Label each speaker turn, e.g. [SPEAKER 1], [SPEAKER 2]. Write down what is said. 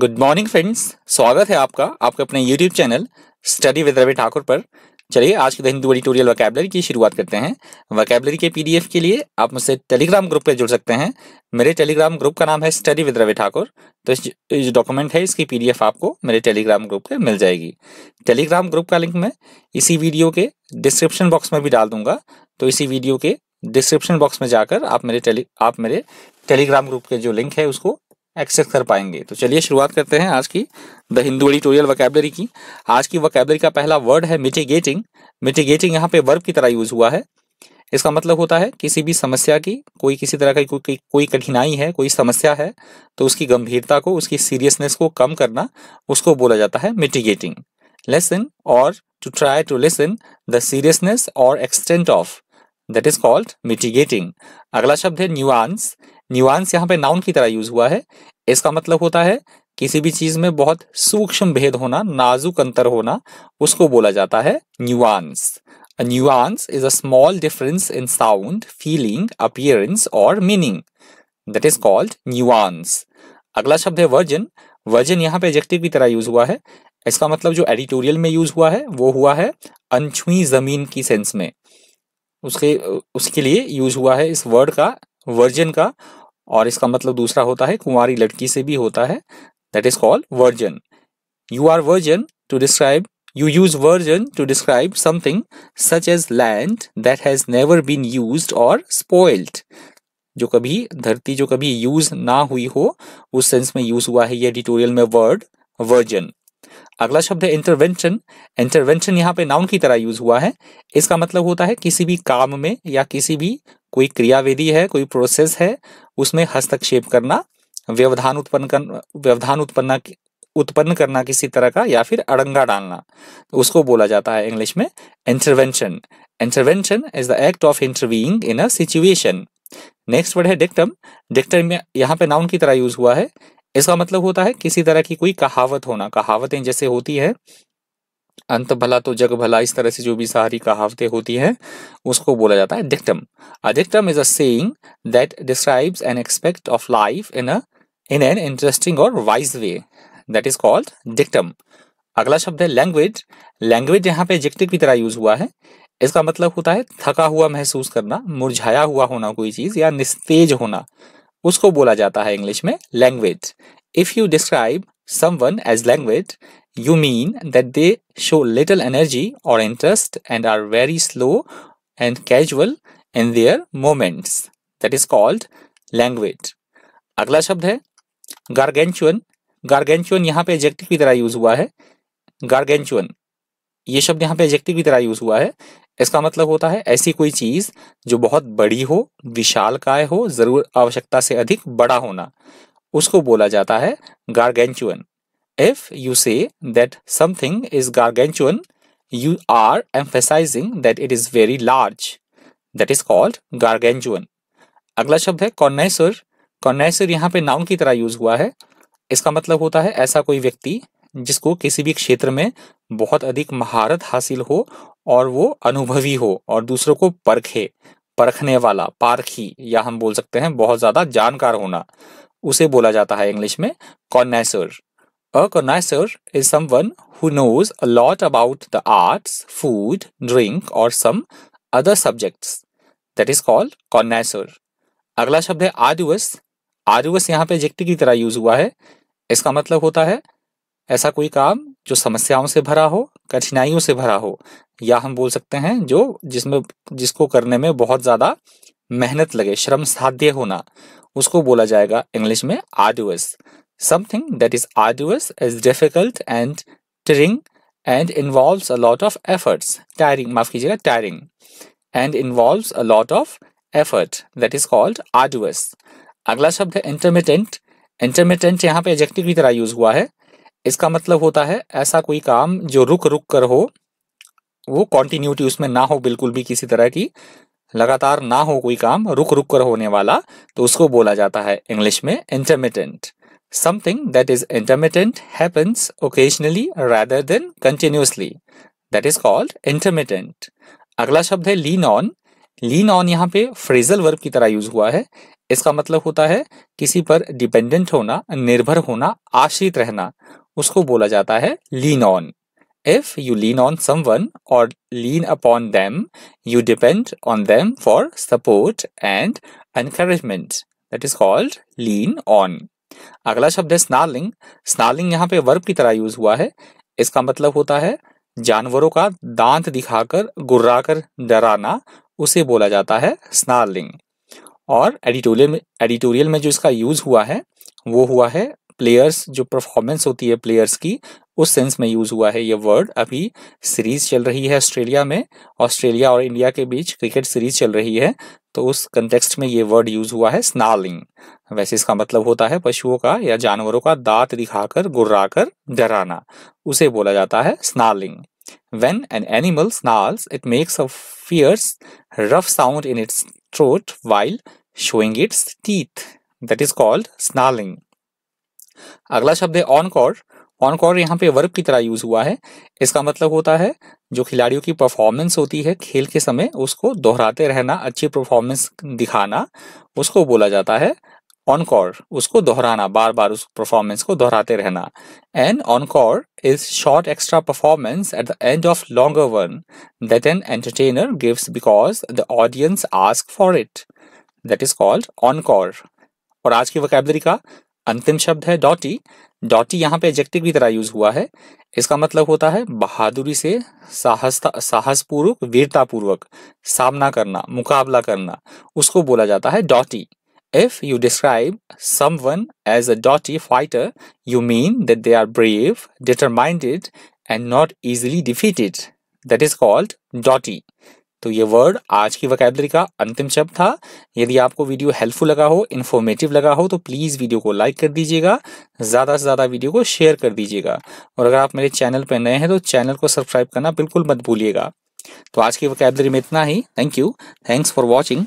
[SPEAKER 1] good morning friends स्वागत है आपका आपके अपने YouTube channel study with Ravi Thakur पर चलिए आज के हिंदू एडिटोरियल वैकेबलरी की शुरुआत करते हैं वैकेबलरी के पीडीएफ के लिए आप मुझसे टेलीग्राम ग्रुप पर जुड़ सकते हैं मेरे टेलीग्राम ग्रुप का नाम है स्टडी विद रवि ठाकुर तो इस डॉक्यूमेंट है इसकी पीडीएफ आपको मेरे टेलीग्राम ग्रुप पर मिल जाएगी टेलीग्राम ग्रुप का लिंक मैं इसी वीडियो के डिस्क्रिप्शन बॉक्स में भी डाल दूंगा तो इसी वीडियो के डिस्क्रिप्शन बॉक्स में जाकर आप मेरे आप मेरे टेलीग्राम ग्रुप के जो लिंक है उसको एक्सेस कर पाएंगे तो चलिए शुरुआत करते हैं आज की द हिंदू एडिटोरियल वकैबलरी की आज की वकैबलरी का पहला वर्ड है मिटिगेटिंग मिटिगेटिंग यहाँ पे वर्ब की तरह यूज हुआ है इसका मतलब होता है किसी भी समस्या की कोई किसी तरह की कोई कोई कठिनाई है कोई समस्या है तो उसकी गंभीरता को उसकी सीरियसनेस को कम करना उसको बोला जाता है मिटिगेटिंग लेसन और to try to lessen the seriousness और extent of that is called mitigating अगला शब्द है न्यूआंस न्यूआंस यहाँ पे नाउन की तरह यूज हुआ है इसका मतलब होता है किसी भी चीज में बहुत सूक्ष्म भेद होना नाजुक अंतर होना उसको बोला जाता है nuance A is a small difference in sound feeling appearance और meaning that is called called अगला शब्द है वर्जन वर्जन यहाँ पे एजेक्टिव की तरह यूज हुआ है इसका मतलब जो एडिटोरियल में यूज हुआ है वो हुआ है अनछुई जमीन की सेंस में उसके उसके लिए यूज हुआ है इस वर्ड का वर्जन का और इसका मतलब दूसरा होता है कुंवारी लड़की से भी होता है that is called virgin you are virgin to describe you use virgin to describe something such as land that has never been use और स्पॉइल्ड जो कभी धरती जो कभी यूज ना हुई हो उस सेंस में यूज हुआ है ये एडिटोरियल में वर्ड वर्जन अगला शब्द है इंटरवेंशन इंटरवेंशन यहाँ पे नाउन की तरह यूज हुआ है इसका मतलब होता है किसी भी काम में या किसी भी कोई क्रियाविधि है कोई प्रोसेस है उसमें हस्तक्षेप करना व्यवधान उत्पन्न कर व्यवधान उत्पन्न उत्पन्न करना किसी तरह का या फिर अड़ंगा डालना तो उसको बोला जाता है इंग्लिश में intervention intervention is the act of intervening in a situation next word है डिक्टम डिक्टम में यहाँ पे नाउन की तरह यूज हुआ है इसका मतलब होता है किसी तरह की कोई कहावत होना कहावतें जैसे होती है अंत भला तो जग भला इस तरह से जो भी सारी कहावतें होती है उसको बोला जाता है dictum a is a saying that describes an expect of life in a in an interesting और wise way that is called dictum अगला शब्द है लैंग्वेज लैंग्वेज यहाँ पे एजेक्टिव की तरह यूज हुआ है इसका मतलब होता है थका हुआ महसूस करना मुरझाया हुआ होना कोई चीज या निस्तेज होना उसको बोला जाता है इंग्लिश में languid if you describe someone as languid you mean that they show little energy और interest and are very slow and casual in their moments that is called languid अगला शब्द है गार्गेंचुअन गार्गेंचुअन यहाँ पे एजेक्टिव की तरह यूज हुआ है गार्गेंचुअन ये शब्द यहाँ पे एजेक्टिव की तरह यूज हुआ है इसका मतलब होता है ऐसी कोई चीज जो बहुत बड़ी हो विशाल काय हो जरूर आवश्यकता से अधिक बड़ा होना उसको बोला जाता है gargantuan if you say that something is gargantuan you are emphasising that it is very large that is called gargantuan अगला शब्द है कॉन्नेसर कॉन्नेसर यहाँ पे नाउन की तरह यूज हुआ है इसका मतलब होता है ऐसा कोई व्यक्ति जिसको किसी भी क्षेत्र में बहुत अधिक महारत हासिल हो और वो अनुभवी हो और दूसरों को परखे परखने वाला पारखी या हम बोल सकते हैं बहुत ज़्यादा जानकार होना उसे बोला जाता है इंग्लिश में connoisseur a connoisseur is someone who knows a lot about the arts food drink और some other subjects that is called connoisseur अगला शब्द है आर्डुअस आर्डुअस यहाँ पे एजेक्टिव की तरह यूज हुआ है इसका मतलब होता है ऐसा कोई काम जो समस्याओं से भरा हो कठिनाइयों से भरा हो या हम बोल सकते हैं जो जिसमें जिसको करने में बहुत ज्यादा मेहनत लगे श्रम साध्य होना उसको बोला जाएगा इंग्लिश में arduous something that is arduous is difficult and tiring and involve a lot of efforts tiring माफ कीजिएगा tiring and involve a lot of effort that is called arduous अगला शब्द है इंटरमीडियंट इंटरमीडियंट यहाँ पे एजेक्टिव की तरह यूज हुआ है इसका मतलब होता है ऐसा कोई काम जो रुक रुक कर हो वो कॉन्टिन्यूटी उसमें ना हो बिल्कुल भी किसी तरह की लगातार ना हो कोई काम रुक रुक कर होने वाला तो उसको बोला जाता है इंग्लिश में intermittent something that is intermittent happens occasionally rather than continuously that is called intermittent अगला शब्द है लीन ऑन लीन ऑन यहाँ पे फ्रेजल वर्ब की तरह यूज हुआ है इसका मतलब होता है किसी पर डिपेंडेंट होना निर्भर होना आश्रित रहना उसको बोला जाता है lean on if you lean on someone और lean upon them you depend on them for support and encouragement that is called lean on अगला शब्द है स्नार्लिंग स्नार्लिंग यहाँ पे वर्ब की तरह यूज हुआ है इसका मतलब होता है जानवरों का दांत दिखाकर गुर्राकर डराना उसे बोला जाता है स्नार्लिंग और एडिटोरियल में एडिटोरियल में जो इसका यूज हुआ है वो हुआ है प्लेयर्स जो परफॉर्मेंस होती है प्लेयर्स की उस सेंस में यूज हुआ है ये वर्ड अभी सीरीज चल रही है ऑस्ट्रेलिया में ऑस्ट्रेलिया और इंडिया के बीच क्रिकेट सीरीज चल रही है तो उस कंटेक्स्ट में ये वर्ड यूज हुआ है स्नालिंग वैसे इसका मतलब होता है पशुओं का या जानवरों का दांत दिखाकर गुर्राकर डराना उसे बोला जाता है snarling when an animal snarls it makes a fierce rough sound in its throat while showing its teeth that is called snarling अगला शब्द है ऑन कॉर्ड ऑन कॉर्ड यहाँ पे वर्ब की तरह यूज हुआ है इसका मतलब होता है जो खिलाड़ियों की परफॉर्मेंस होती है खेल के समय उसको दोहराते रहना अच्छी परफॉर्मेंस दिखाना उसको बोला जाता है ऑन कॉर उसको दोहराना बार बार उस परफॉर्मेंस को दोहराते रहना and encore is short extra performance at the end of longer one that an entertainer gives because the audience ask for it that is called encore और आज की वकैबलरी का अंतिम शब्द है डॉटी डॉटी यहाँ पे एजेक्टिव की तरह यूज हुआ है इसका मतलब होता है बहादुरी से साहसपूर्वक वीरतापूर्वक सामना करना मुकाबला करना उसको बोला जाता है doughty if you describe someone as a doughty fighter you mean that they are brave determined and not easily defeated that is called doughty तो ये वर्ड आज की वकैबलरी का अंतिम शब्द था यदि आपको वीडियो हेल्पफुल लगा हो इन्फॉर्मेटिव लगा हो तो प्लीज़ वीडियो को लाइक कर दीजिएगा ज़्यादा से ज़्यादा वीडियो को शेयर कर दीजिएगा और अगर आप मेरे चैनल पर नए हैं तो चैनल को सब्सक्राइब करना बिल्कुल मत भूलिएगा तो आज की वकैबलरी में इतना ही thank you thanks for watching